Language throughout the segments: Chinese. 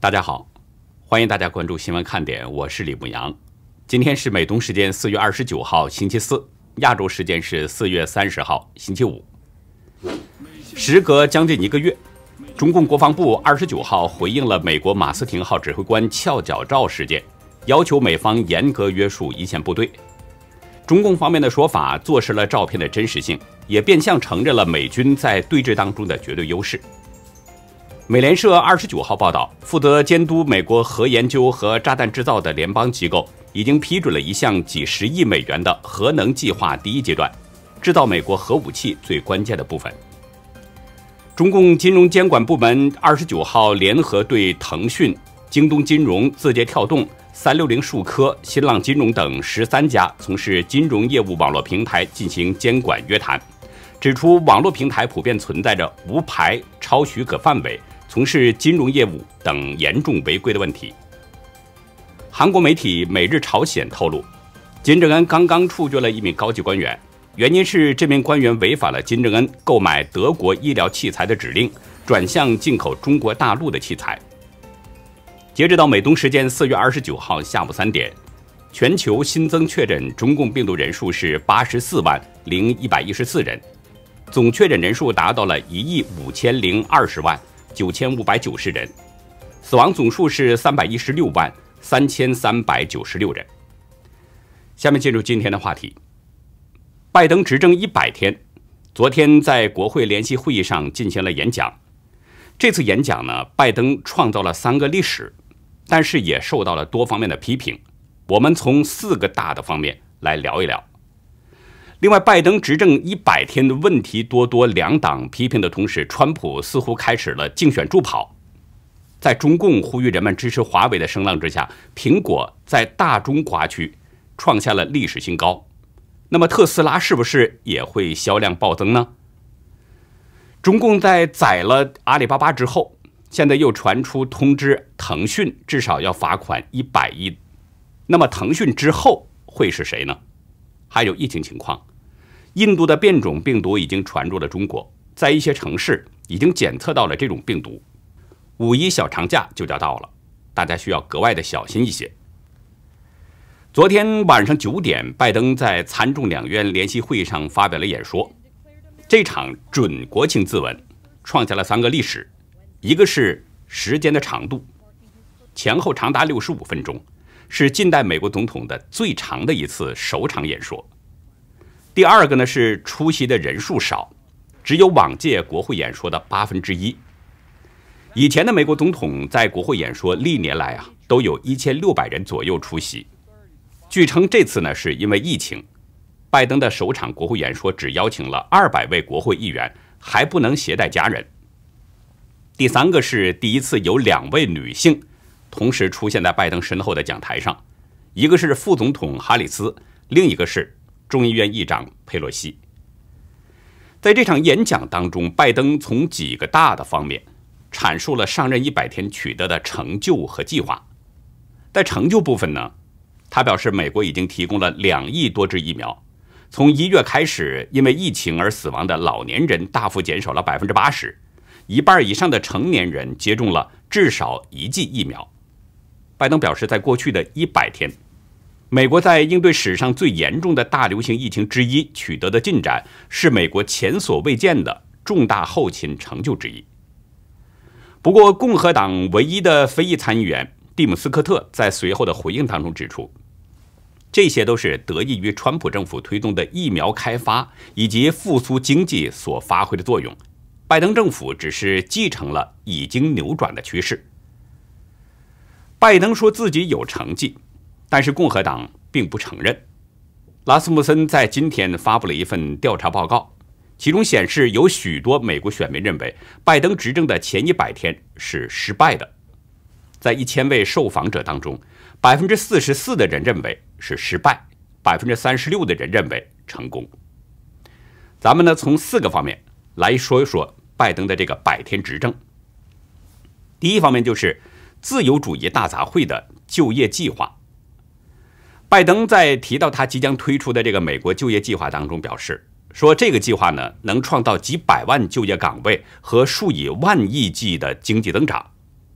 大家好，欢迎大家关注新闻看点，我是李牧阳。今天是美东时间四月二十九号星期四，亚洲时间是四月三十号星期五。时隔将近一个月，中共国防部二十九号回应了美国马斯廷号指挥官翘脚照事件，要求美方严格约束一线部队。中共方面的说法坐实了照片的真实性，也变相承认了美军在对峙当中的绝对优势。美联社二十九号报道，负责监督美国核研究和炸弹制造的联邦机构已经批准了一项几十亿美元的核能计划第一阶段，制造美国核武器最关键的部分。中共金融监管部门二十九号联合对腾讯、京东金融、字节跳动、三六零数科、新浪金融等十三家从事金融业务网络平台进行监管约谈，指出网络平台普遍存在着无牌、超许可范围。从事金融业务等严重违规的问题。韩国媒体《每日朝鲜》透露，金正恩刚刚处决了一名高级官员，原因是这名官员违反了金正恩购买德国医疗器材的指令，转向进口中国大陆的器材。截止到美东时间四月二十九号下午三点，全球新增确诊中共病毒人数是八十四万零一百一十四人，总确诊人数达到了一亿五千零二十万。九千五百九十人，死亡总数是三百一十六万三千三百九十六人。下面进入今天的话题。拜登执政一百天，昨天在国会联席会议上进行了演讲。这次演讲呢，拜登创造了三个历史，但是也受到了多方面的批评。我们从四个大的方面来聊一聊。另外，拜登执政一百天的问题多多，两党批评的同时，川普似乎开始了竞选助跑。在中共呼吁人们支持华为的声浪之下，苹果在大中华区创下了历史新高。那么，特斯拉是不是也会销量暴增呢？中共在宰了阿里巴巴之后，现在又传出通知，腾讯至少要罚款一百亿。那么，腾讯之后会是谁呢？还有疫情情况，印度的变种病毒已经传入了中国，在一些城市已经检测到了这种病毒。五一小长假就要到了，大家需要格外的小心一些。昨天晚上九点，拜登在参众两院联席会议上发表了演说，这场准国庆自文，创下了三个历史，一个是时间的长度，前后长达六十五分钟。是近代美国总统的最长的一次首场演说。第二个呢是出席的人数少，只有往届国会演说的八分之一。以前的美国总统在国会演说历年来啊，都有一千六百人左右出席。据称这次呢是因为疫情，拜登的首场国会演说只邀请了二百位国会议员，还不能携带家人。第三个是第一次有两位女性。同时出现在拜登身后的讲台上，一个是副总统哈里斯，另一个是众议院议长佩洛西。在这场演讲当中，拜登从几个大的方面阐述了上任一百天取得的成就和计划。在成就部分呢，他表示，美国已经提供了两亿多支疫苗，从一月开始，因为疫情而死亡的老年人大幅减少了百分之八十，一半以上的成年人接种了至少一剂疫苗。拜登表示，在过去的一百天，美国在应对史上最严重的大流行疫情之一取得的进展，是美国前所未见的重大后勤成就之一。不过，共和党唯一的非裔参议员蒂姆斯科特在随后的回应当中指出，这些都是得益于川普政府推动的疫苗开发以及复苏经济所发挥的作用，拜登政府只是继承了已经扭转的趋势。拜登说自己有成绩，但是共和党并不承认。拉斯穆森在今天发布了一份调查报告，其中显示有许多美国选民认为拜登执政的前一百天是失败的。在一千位受访者当中，百分之四十四的人认为是失败，百分之三十六的人认为成功。咱们呢，从四个方面来说一说拜登的这个百天执政。第一方面就是。自由主义大杂烩的就业计划。拜登在提到他即将推出的这个美国就业计划当中表示，说这个计划呢能创造几百万就业岗位和数以万亿计的经济增长。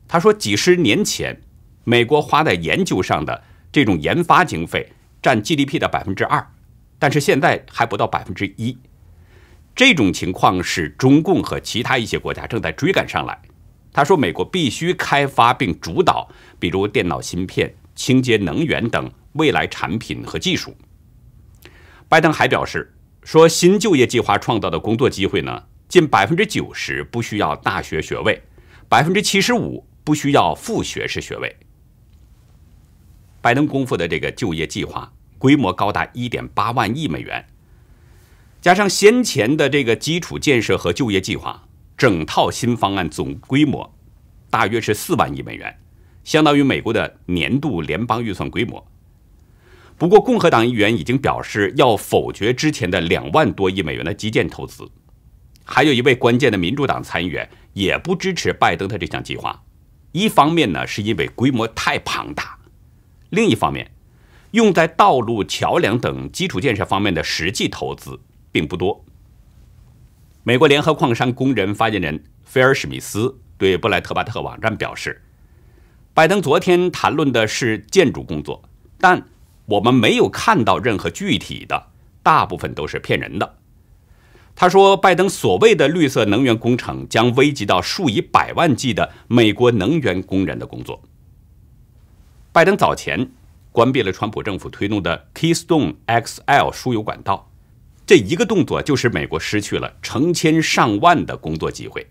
他说，几十年前，美国花在研究上的这种研发经费占 GDP 的百分之二，但是现在还不到百分之一。这种情况是中共和其他一些国家正在追赶上来。他说：“美国必须开发并主导，比如电脑芯片、清洁能源等未来产品和技术。”拜登还表示：“说新就业计划创造的工作机会呢，近百分之九十不需要大学学位，百分之七十五不需要副学士学位。”拜登公布的这个就业计划规模高达一点八万亿美元，加上先前的这个基础建设和就业计划。整套新方案总规模大约是四万亿美元，相当于美国的年度联邦预算规模。不过，共和党议员已经表示要否决之前的两万多亿美元的基建投资。还有一位关键的民主党参议员也不支持拜登的这项计划。一方面呢，是因为规模太庞大；另一方面，用在道路、桥梁等基础建设方面的实际投资并不多。美国联合矿山工人发言人菲尔·史密斯对布莱特巴特网站表示：“拜登昨天谈论的是建筑工作，但我们没有看到任何具体的，大部分都是骗人的。”他说：“拜登所谓的绿色能源工程将危及到数以百万计的美国能源工人的工作。”拜登早前关闭了川普政府推动的 Keystone XL 输油管道。这一个动作，就使美国失去了成千上万的工作机会，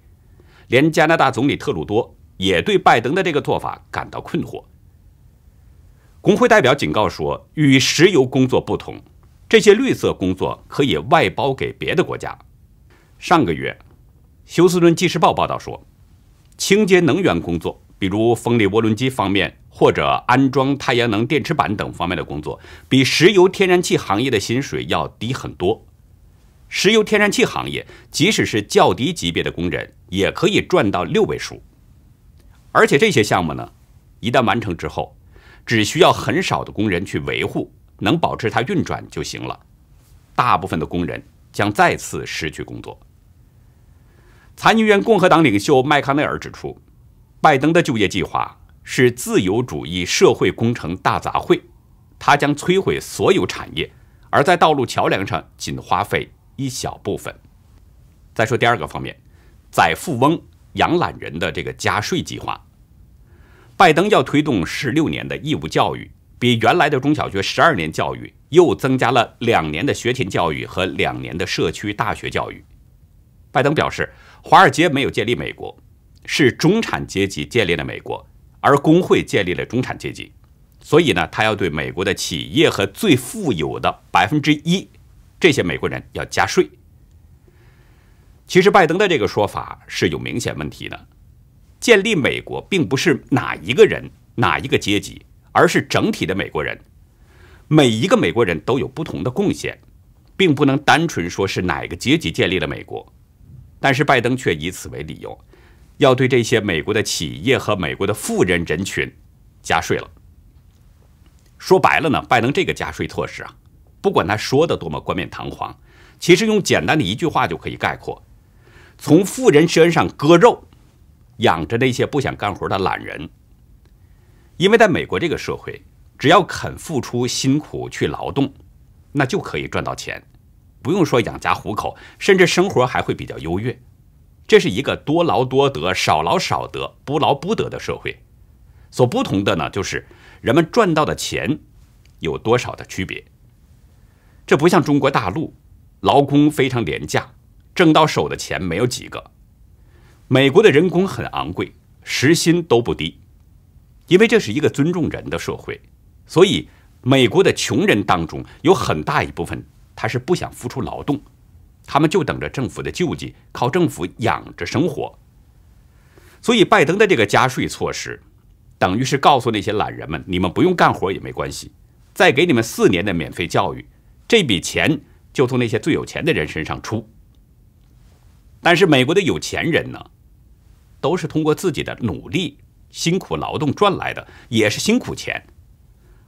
连加拿大总理特鲁多也对拜登的这个做法感到困惑。工会代表警告说，与石油工作不同，这些绿色工作可以外包给别的国家。上个月，《休斯顿纪事报》报道说，清洁能源工作，比如风力涡轮机方面或者安装太阳能电池板等方面的工作，比石油天然气行业的薪水要低很多。石油天然气行业，即使是较低级别的工人也可以赚到六位数。而且这些项目呢，一旦完成之后，只需要很少的工人去维护，能保持它运转就行了。大部分的工人将再次失去工作。参议院共和党领袖麦康奈尔指出，拜登的就业计划是自由主义社会工程大杂烩，它将摧毁所有产业，而在道路桥梁上仅花费。一小部分。再说第二个方面，在富翁养懒人的这个加税计划，拜登要推动十六年的义务教育，比原来的中小学十二年教育又增加了两年的学前教育和两年的社区大学教育。拜登表示，华尔街没有建立美国，是中产阶级建立了美国，而工会建立了中产阶级。所以呢，他要对美国的企业和最富有的百分之一。这些美国人要加税，其实拜登的这个说法是有明显问题的。建立美国并不是哪一个人、哪一个阶级，而是整体的美国人，每一个美国人都有不同的贡献，并不能单纯说是哪个阶级建立了美国。但是拜登却以此为理由，要对这些美国的企业和美国的富人人群加税了。说白了呢，拜登这个加税措施啊。不管他说的多么冠冕堂皇，其实用简单的一句话就可以概括：从富人身上割肉，养着那些不想干活的懒人。因为在美国这个社会，只要肯付出辛苦去劳动，那就可以赚到钱，不用说养家糊口，甚至生活还会比较优越。这是一个多劳多得、少劳少得、不劳不得的社会。所不同的呢，就是人们赚到的钱有多少的区别。这不像中国大陆，劳工非常廉价，挣到手的钱没有几个。美国的人工很昂贵，时薪都不低，因为这是一个尊重人的社会，所以美国的穷人当中有很大一部分他是不想付出劳动，他们就等着政府的救济，靠政府养着生活。所以拜登的这个加税措施，等于是告诉那些懒人们，你们不用干活也没关系，再给你们四年的免费教育。这笔钱就从那些最有钱的人身上出，但是美国的有钱人呢，都是通过自己的努力、辛苦劳动赚来的，也是辛苦钱。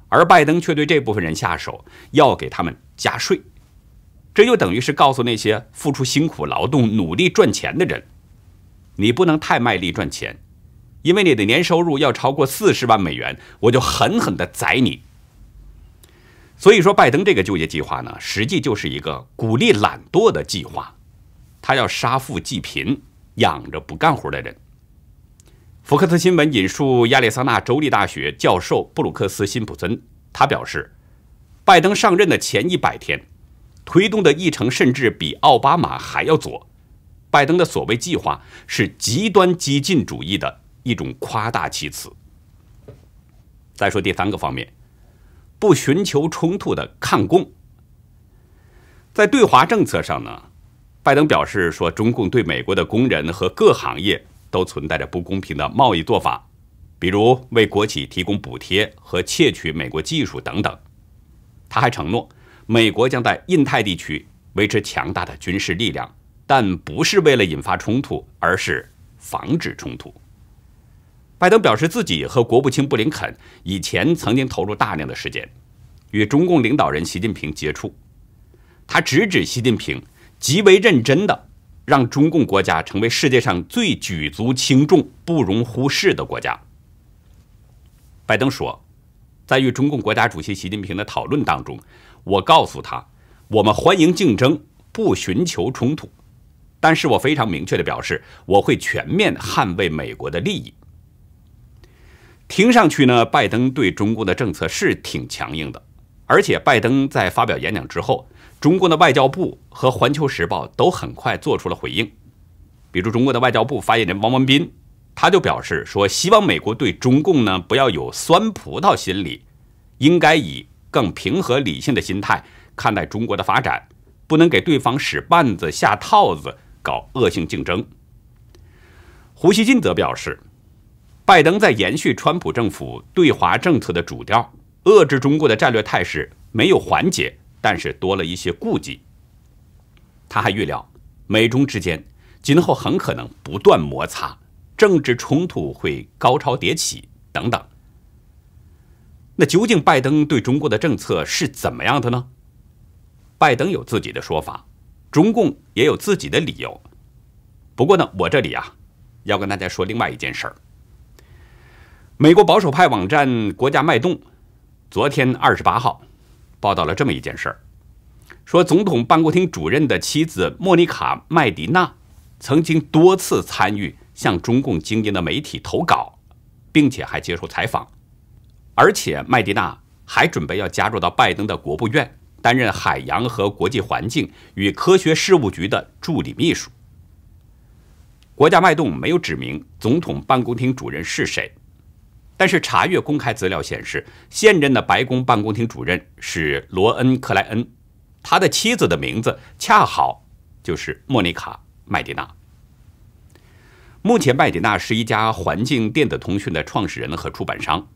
而拜登却对这部分人下手，要给他们加税，这又等于是告诉那些付出辛苦劳动、努力赚钱的人：，你不能太卖力赚钱，因为你的年收入要超过四十万美元，我就狠狠地宰你。所以说，拜登这个就业计划呢，实际就是一个鼓励懒惰的计划，他要杀富济贫，养着不干活的人。福克斯新闻引述亚利桑那州立大学教授布鲁克斯·辛普森，他表示，拜登上任的前一百天，推动的议程甚至比奥巴马还要左。拜登的所谓计划是极端激进主义的一种夸大其词。再说第三个方面。不寻求冲突的抗共，在对华政策上呢，拜登表示说，中共对美国的工人和各行业都存在着不公平的贸易做法，比如为国企提供补贴和窃取美国技术等等。他还承诺，美国将在印太地区维持强大的军事力量，但不是为了引发冲突，而是防止冲突。拜登表示，自己和国务卿布林肯以前曾经投入大量的时间与中共领导人习近平接触。他直指习近平极为认真地让中共国家成为世界上最举足轻重、不容忽视的国家。拜登说，在与中共国家主席习近平的讨论当中，我告诉他，我们欢迎竞争，不寻求冲突。但是我非常明确地表示，我会全面捍卫美国的利益。听上去呢，拜登对中共的政策是挺强硬的，而且拜登在发表演讲之后，中共的外交部和《环球时报》都很快做出了回应。比如，中国的外交部发言人汪文斌，他就表示说，希望美国对中共呢不要有酸葡萄心理，应该以更平和理性的心态看待中国的发展，不能给对方使绊子、下套子、搞恶性竞争。胡锡进则表示。拜登在延续川普政府对华政策的主调，遏制中国的战略态势没有缓解，但是多了一些顾忌。他还预料，美中之间今后很可能不断摩擦，政治冲突会高潮迭起等等。那究竟拜登对中国的政策是怎么样的呢？拜登有自己的说法，中共也有自己的理由。不过呢，我这里啊，要跟大家说另外一件事儿。美国保守派网站《国家脉动》昨天二十八号报道了这么一件事儿，说总统办公厅主任的妻子莫妮卡·麦迪娜曾经多次参与向中共精英的媒体投稿，并且还接受采访，而且麦迪娜还准备要加入到拜登的国务院，担任海洋和国际环境与科学事务局的助理秘书。《国家脉动》没有指明总统办公厅主任是谁。但是查阅公开资料显示，现任的白宫办公厅主任是罗恩·克莱恩，他的妻子的名字恰好就是莫妮卡·麦迪娜。目前，麦迪娜是一家环境电子通讯的创始人和出版商，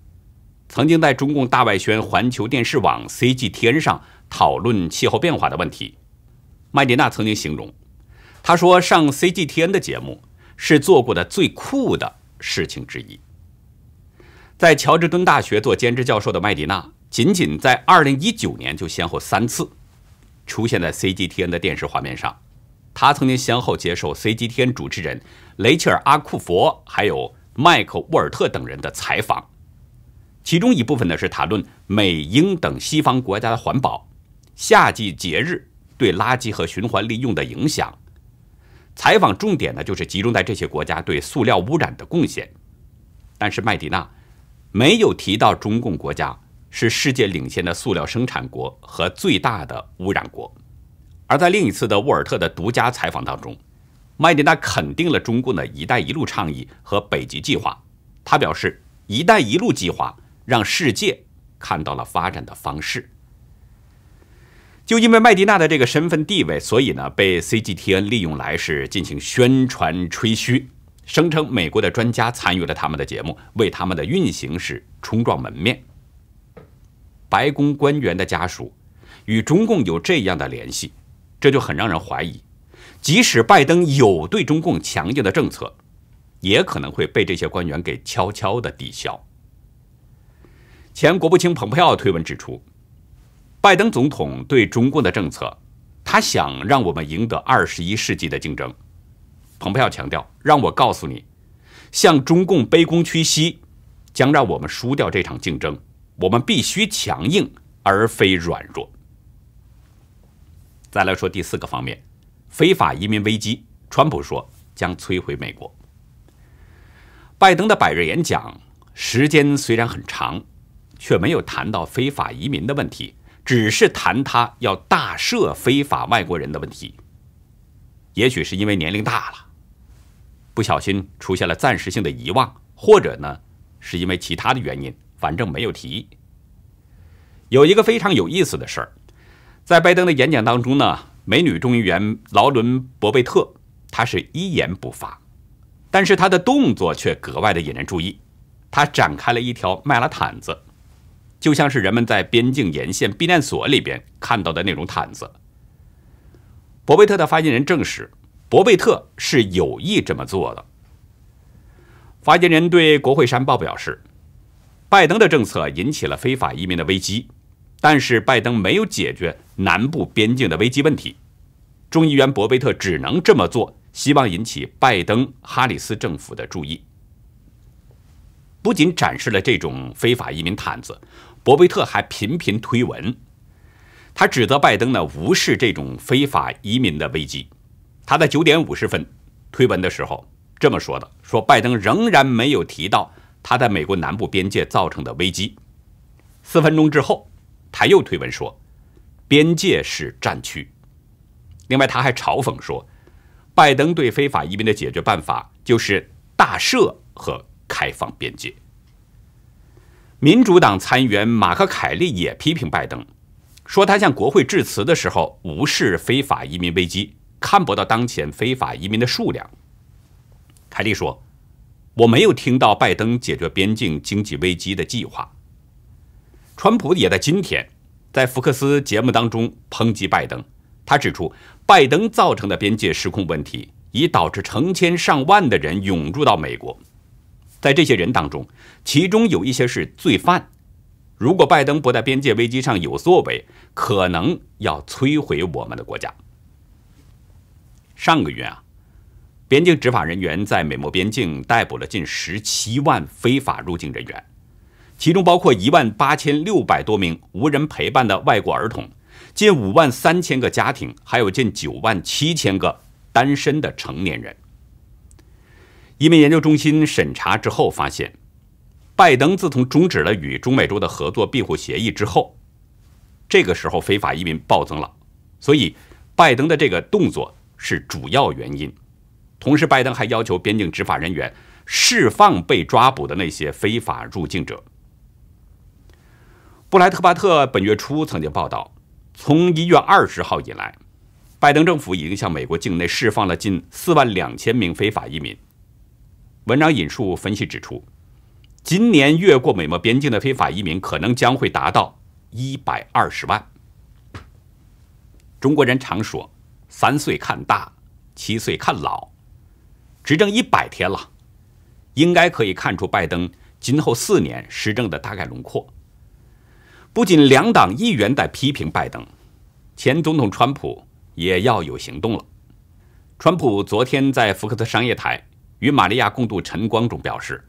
曾经在中共大外宣环球电视网 CGTN 上讨论气候变化的问题。麦迪娜曾经形容，他说上 CGTN 的节目是做过的最酷的事情之一。在乔治敦大学做兼职教授的麦迪娜，仅仅在2019年就先后三次出现在 CGTN 的电视画面上。他曾经先后接受 CGTN 主持人雷切尔·阿库佛，还有麦克·沃尔特等人的采访。其中一部分呢是谈论美英等西方国家的环保、夏季节日对垃圾和循环利用的影响。采访重点呢就是集中在这些国家对塑料污染的贡献。但是麦迪娜。没有提到中共国家是世界领先的塑料生产国和最大的污染国，而在另一次的沃尔特的独家采访当中，麦迪娜肯定了中共的一带一路倡议和北极计划。他表示，一带一路计划让世界看到了发展的方式。就因为麦迪娜的这个身份地位，所以呢，被 CGTN 利用来是进行宣传吹嘘。声称美国的专家参与了他们的节目，为他们的运行时冲撞门面。白宫官员的家属与中共有这样的联系，这就很让人怀疑。即使拜登有对中共强硬的政策，也可能会被这些官员给悄悄的抵消。前国务卿蓬佩奥推文指出，拜登总统对中共的政策，他想让我们赢得二十一世纪的竞争。蓬佩奥强调：“让我告诉你，向中共卑躬屈膝，将让我们输掉这场竞争。我们必须强硬，而非软弱。”再来说第四个方面，非法移民危机。川普说将摧毁美国。拜登的百日演讲时间虽然很长，却没有谈到非法移民的问题，只是谈他要大赦非法外国人的问题。也许是因为年龄大了。不小心出现了暂时性的遗忘，或者呢，是因为其他的原因，反正没有提。有一个非常有意思的事儿，在拜登的演讲当中呢，美女众议员劳伦·伯贝特她是一言不发，但是她的动作却格外的引人注意，她展开了一条麦拉毯子，就像是人们在边境沿线避难所里边看到的那种毯子。伯贝特的发言人证实。博贝特是有意这么做的。发言人对国会山报表示：“拜登的政策引起了非法移民的危机，但是拜登没有解决南部边境的危机问题。众议员博贝特只能这么做，希望引起拜登哈里斯政府的注意。不仅展示了这种非法移民毯子，博贝特还频频推文，他指责拜登呢无视这种非法移民的危机。”他在九点五十分推文的时候这么说的：“说拜登仍然没有提到他在美国南部边界造成的危机。”四分钟之后，他又推文说：“边界是战区。”另外，他还嘲讽说：“拜登对非法移民的解决办法就是大赦和开放边界。”民主党参议员马克·凯利也批评拜登，说他向国会致辞的时候无视非法移民危机。看不到当前非法移民的数量，凯利说：“我没有听到拜登解决边境经济危机的计划。”川普也在今天在福克斯节目当中抨击拜登，他指出拜登造成的边界失控问题已导致成千上万的人涌入到美国，在这些人当中，其中有一些是罪犯。如果拜登不在边界危机上有作为，可能要摧毁我们的国家。上个月啊，边境执法人员在美墨边境逮捕了近十七万非法入境人员，其中包括一万八千六百多名无人陪伴的外国儿童，近五万三千个家庭，还有近九万七千个单身的成年人。移民研究中心审查之后发现，拜登自从终止了与中美洲的合作庇护协议之后，这个时候非法移民暴增了，所以拜登的这个动作。是主要原因。同时，拜登还要求边境执法人员释放被抓捕的那些非法入境者。布莱特巴特本月初曾经报道，从一月二十号以来，拜登政府已经向美国境内释放了近四万两千名非法移民。文章引述分析指出，今年越过美墨边境的非法移民可能将会达到一百二十万。中国人常说。三岁看大，七岁看老，执政一百天了，应该可以看出拜登今后四年施政的大概轮廓。不仅两党议员在批评拜登，前总统川普也要有行动了。川普昨天在福克斯商业台与玛利亚共度晨光中表示，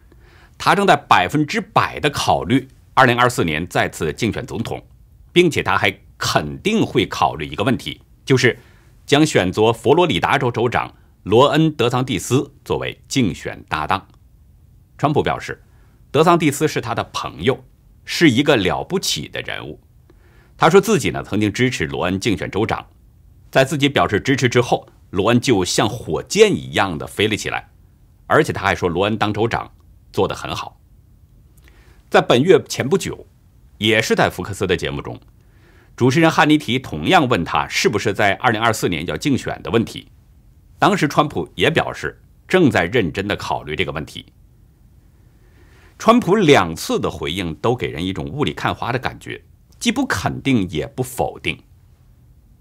他正在百分之百的考虑2024年再次竞选总统，并且他还肯定会考虑一个问题，就是。将选择佛罗里达州州长罗恩·德桑蒂斯作为竞选搭档。川普表示，德桑蒂斯是他的朋友，是一个了不起的人物。他说自己呢曾经支持罗恩竞选州长，在自己表示支持之后，罗恩就像火箭一样的飞了起来。而且他还说罗恩当州长做的很好。在本月前不久，也是在福克斯的节目中。主持人汉尼提同样问他是不是在二零二四年要竞选的问题，当时川普也表示正在认真的考虑这个问题。川普两次的回应都给人一种雾里看花的感觉，既不肯定也不否定。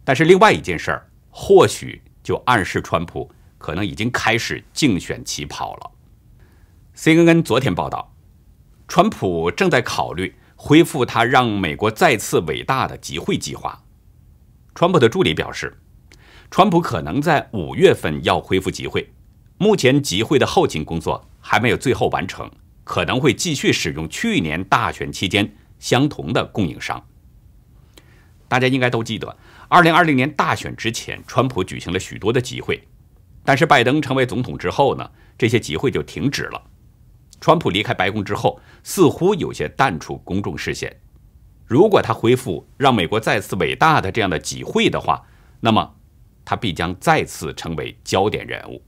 但是另外一件事儿，或许就暗示川普可能已经开始竞选起跑了。CNN 昨天报道，川普正在考虑。恢复他让美国再次伟大的集会计划，川普的助理表示，川普可能在五月份要恢复集会，目前集会的后勤工作还没有最后完成，可能会继续使用去年大选期间相同的供应商。大家应该都记得，二零二零年大选之前，川普举行了许多的集会，但是拜登成为总统之后呢，这些集会就停止了。川普离开白宫之后，似乎有些淡出公众视线。如果他恢复让美国再次伟大的这样的集会的话，那么他必将再次成为焦点人物。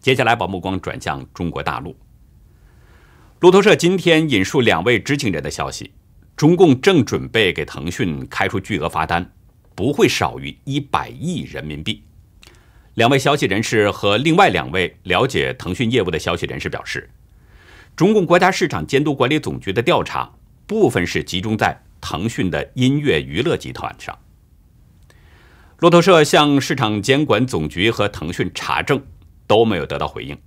接下来，把目光转向中国大陆。路透社今天引述两位知情人的消息：中共正准备给腾讯开出巨额罚单，不会少于一百亿人民币。两位消息人士和另外两位了解腾讯业务的消息人士表示，中共国家市场监督管理总局的调查部分是集中在腾讯的音乐娱乐集团上。骆驼社向市场监管总局和腾讯查证都没有得到回应，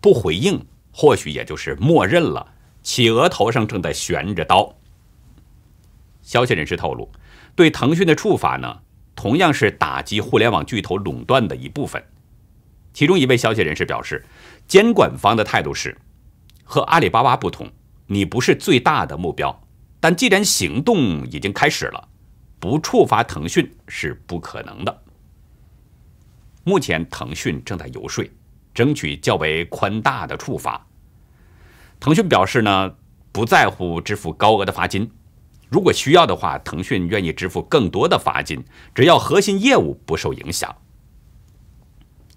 不回应或许也就是默认了企鹅头上正在悬着刀。消息人士透露，对腾讯的处罚呢？同样是打击互联网巨头垄断的一部分，其中一位消息人士表示，监管方的态度是和阿里巴巴不同，你不是最大的目标，但既然行动已经开始了，不触发腾讯是不可能的。目前，腾讯正在游说，争取较为宽大的处罚。腾讯表示呢，不在乎支付高额的罚金。如果需要的话，腾讯愿意支付更多的罚金，只要核心业务不受影响。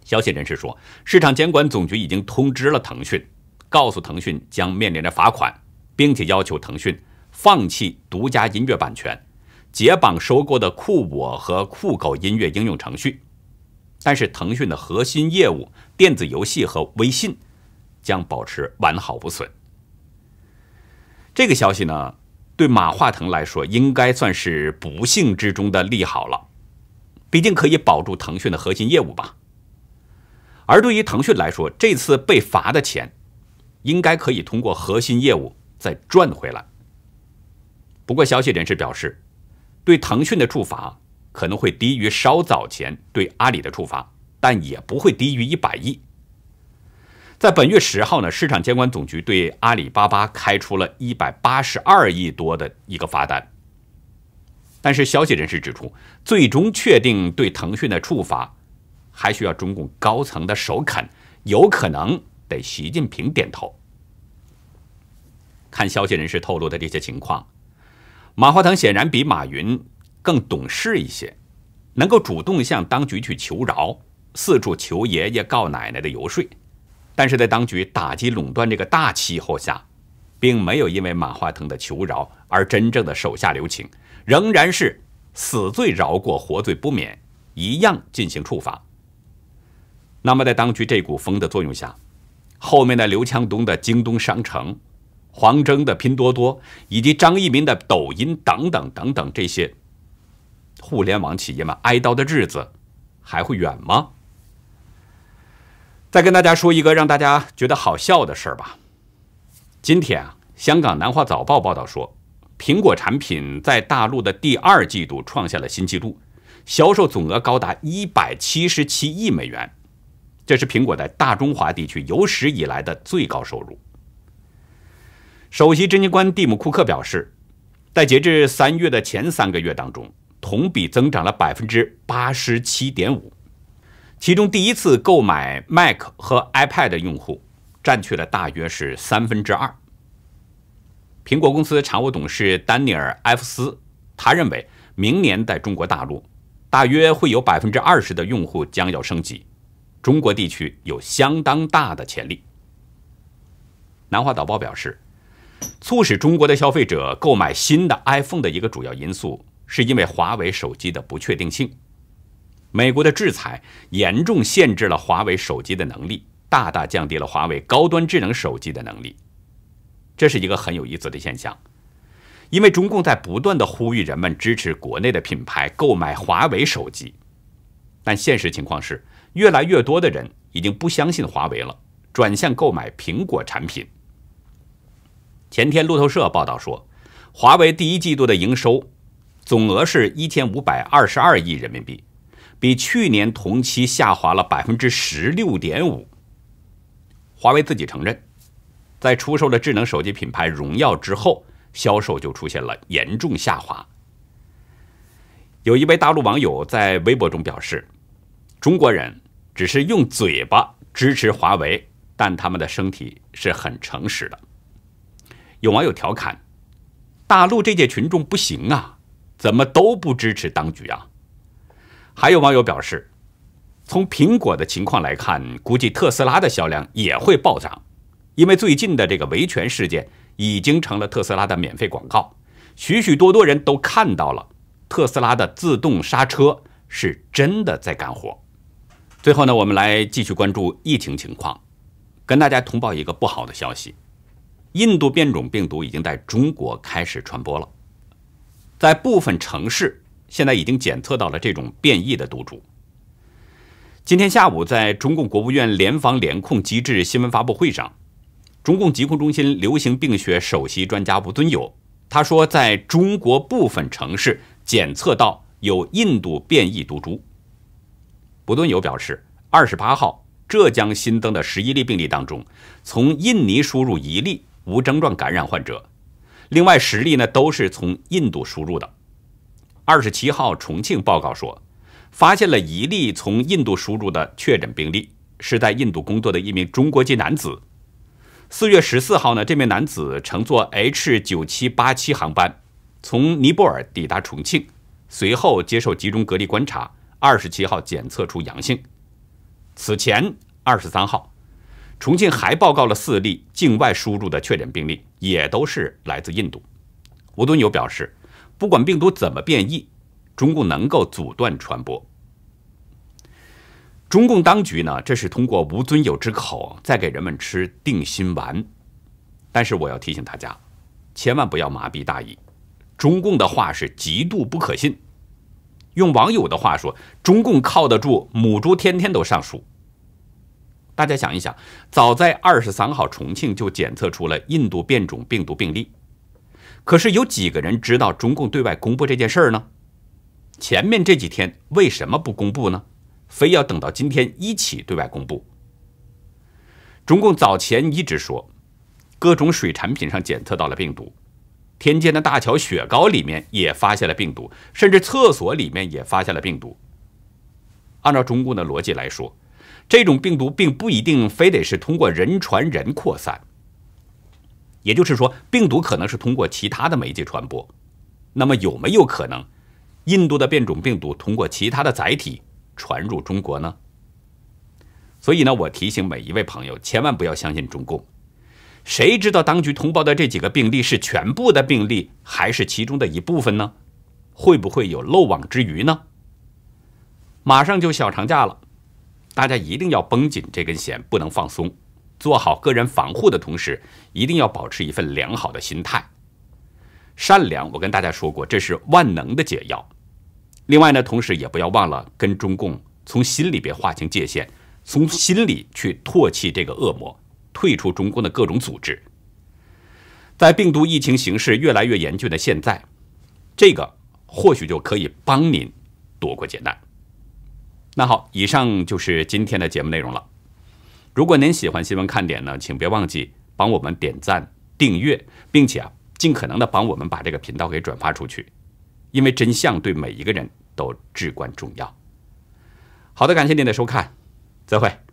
消息人士说，市场监管总局已经通知了腾讯，告诉腾讯将面临着罚款，并且要求腾讯放弃独家音乐版权、解绑收购的酷我和酷狗音乐应用程序。但是，腾讯的核心业务——电子游戏和微信，将保持完好无损。这个消息呢？对马化腾来说，应该算是不幸之中的利好了，毕竟可以保住腾讯的核心业务吧。而对于腾讯来说，这次被罚的钱，应该可以通过核心业务再赚回来。不过，消息人士表示，对腾讯的处罚可能会低于稍早前对阿里的处罚，但也不会低于一百亿。在本月十号呢，市场监管总局对阿里巴巴开出了一百八十二亿多的一个罚单。但是，消息人士指出，最终确定对腾讯的处罚，还需要中共高层的首肯，有可能得习近平点头。看消息人士透露的这些情况，马化腾显然比马云更懂事一些，能够主动向当局去求饶，四处求爷爷告奶奶的游说。但是在当局打击垄断这个大气候下，并没有因为马化腾的求饶而真正的手下留情，仍然是死罪饶过，活罪不免，一样进行处罚。那么在当局这股风的作用下，后面的刘强东的京东商城、黄峥的拼多多以及张一鸣的抖音等等等等这些互联网企业们挨刀的日子还会远吗？再跟大家说一个让大家觉得好笑的事儿吧。今天啊，香港南华早报报道说，苹果产品在大陆的第二季度创下了新纪录，销售总额高达一百七十七亿美元，这是苹果在大中华地区有史以来的最高收入。首席执行官蒂姆·库克表示，在截至三月的前三个月当中，同比增长了百分之八十七点五。其中，第一次购买 Mac 和 iPad 的用户，占去了大约是三分之二。苹果公司常务董事丹尼尔·艾夫斯，他认为，明年在中国大陆，大约会有百分之二十的用户将要升级。中国地区有相当大的潜力。南华早报表示，促使中国的消费者购买新的 iPhone 的一个主要因素，是因为华为手机的不确定性。美国的制裁严重限制了华为手机的能力，大大降低了华为高端智能手机的能力。这是一个很有意思的现象，因为中共在不断的呼吁人们支持国内的品牌，购买华为手机，但现实情况是，越来越多的人已经不相信华为了，转向购买苹果产品。前天路透社报道说，华为第一季度的营收总额是一千五百二十二亿人民币。比去年同期下滑了百分之十六点五。华为自己承认，在出售了智能手机品牌荣耀之后，销售就出现了严重下滑。有一位大陆网友在微博中表示：“中国人只是用嘴巴支持华为，但他们的身体是很诚实的。”有网友调侃：“大陆这届群众不行啊，怎么都不支持当局啊？”还有网友表示，从苹果的情况来看，估计特斯拉的销量也会暴涨，因为最近的这个维权事件已经成了特斯拉的免费广告，许许多多人都看到了特斯拉的自动刹车是真的在干活。最后呢，我们来继续关注疫情情况，跟大家通报一个不好的消息：印度变种病毒已经在中国开始传播了，在部分城市。现在已经检测到了这种变异的毒株。今天下午，在中共国务院联防联控机制新闻发布会上，中共疾控中心流行病学首席专家吴尊友他说，在中国部分城市检测到有印度变异毒株。吴尊友表示，二十八号浙江新增的十一例病例当中，从印尼输入一例无症状感染患者，另外十例呢都是从印度输入的。二十七号，重庆报告说，发现了一例从印度输入的确诊病例，是在印度工作的一名中国籍男子。四月十四号呢，这名男子乘坐 H 九七八七航班从尼泊尔抵达重庆，随后接受集中隔离观察，二十七号检测出阳性。此前二十三号，重庆还报告了四例境外输入的确诊病例，也都是来自印度。吴敦友表示。不管病毒怎么变异，中共能够阻断传播。中共当局呢，这是通过无尊友之口在给人们吃定心丸。但是我要提醒大家，千万不要麻痹大意。中共的话是极度不可信。用网友的话说：“中共靠得住，母猪天天都上树。”大家想一想，早在二十三号，重庆就检测出了印度变种病毒病例。可是有几个人知道中共对外公布这件事儿呢？前面这几天为什么不公布呢？非要等到今天一起对外公布？中共早前一直说，各种水产品上检测到了病毒，天津的大桥雪糕里面也发现了病毒，甚至厕所里面也发现了病毒。按照中共的逻辑来说，这种病毒并不一定非得是通过人传人扩散。也就是说，病毒可能是通过其他的媒介传播。那么有没有可能，印度的变种病毒通过其他的载体传入中国呢？所以呢，我提醒每一位朋友，千万不要相信中共。谁知道当局通报的这几个病例是全部的病例，还是其中的一部分呢？会不会有漏网之鱼呢？马上就小长假了，大家一定要绷紧这根弦，不能放松。做好个人防护的同时，一定要保持一份良好的心态。善良，我跟大家说过，这是万能的解药。另外呢，同时也不要忘了跟中共从心里边划清界限，从心里去唾弃这个恶魔，退出中共的各种组织。在病毒疫情形势越来越严峻的现在，这个或许就可以帮您躲过劫难。那好，以上就是今天的节目内容了。如果您喜欢新闻看点呢，请别忘记帮我们点赞、订阅，并且啊，尽可能的帮我们把这个频道给转发出去，因为真相对每一个人都至关重要。好的，感谢您的收看，再会。